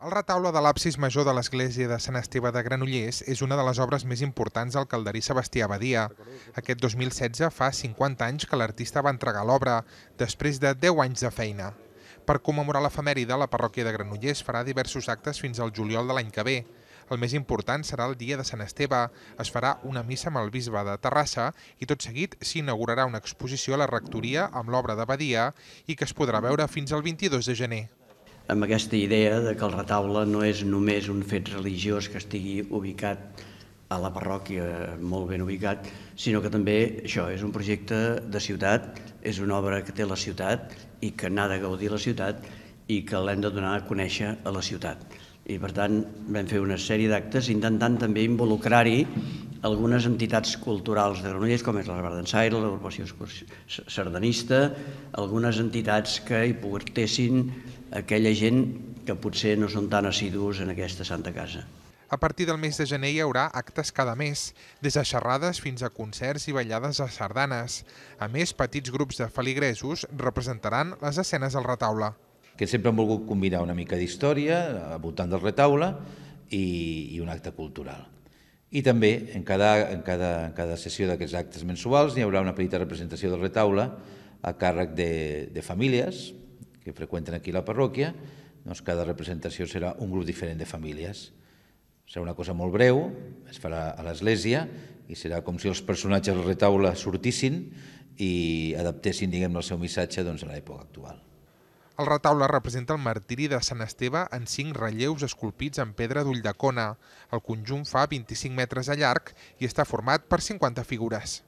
El retaule de l'absis major de l'església de Sant Esteve de Granollers és una de les obres més importants del calderí Sebastià Badia. Aquest 2016 fa 50 anys que l'artista va entregar l'obra, després de 10 anys de feina. Per commemorar l'efemèride, la parròquia de Granollers farà diversos actes fins al juliol de l'any que ve. El més important serà el dia de Sant Esteve. Es farà una missa amb el bisbe de Terrassa i tot seguit s'inaugurarà una exposició a la rectoria amb l'obra de Badia i que es podrà veure fins al 22 de gener amb aquesta idea de que el retaule no és només un fet religiós que estigui ubicat a la parròquia molt ben ubicat, sinó que també això és un projecte de ciutat, és una obra que té la ciutat i que n'ha de gaudir la ciutat i que l'hem de donar a conèixer a la ciutat. I per tant vam fer una sèrie d'actes intentant també involucrar-hi algunes entitats culturals de Granollers, com és la d'Ensaire, la Corporació Sardanista, algunes entitats que hi portessin aquella gent que potser no són tan assidus en aquesta Santa Casa. A partir del mes de gener hi haurà actes cada mes, des de xerrades fins a concerts i ballades a sardanes. A més, petits grups de feligresos representaran les escenes al retaule. Que sempre hem volgut combinar una mica d'història al voltant del retaule i, i un acte cultural. I també en cada, en cada, en cada sessió d'aquests actes mensuals hi haurà una petita representació del retaule a càrrec de, de famílies que freqüenten aquí la parròquia. Doncs cada representació serà un grup diferent de famílies. Serà una cosa molt breu, es farà a l'església i serà com si els personatges del retaule sortissin i adaptessin diguem, el seu missatge doncs, a l'època actual. El retaule representa el martiri de Sant Esteve en cinc relleus esculpits en pedra d'ull de cona. El conjunt fa 25 metres de llarg i està format per 50 figures.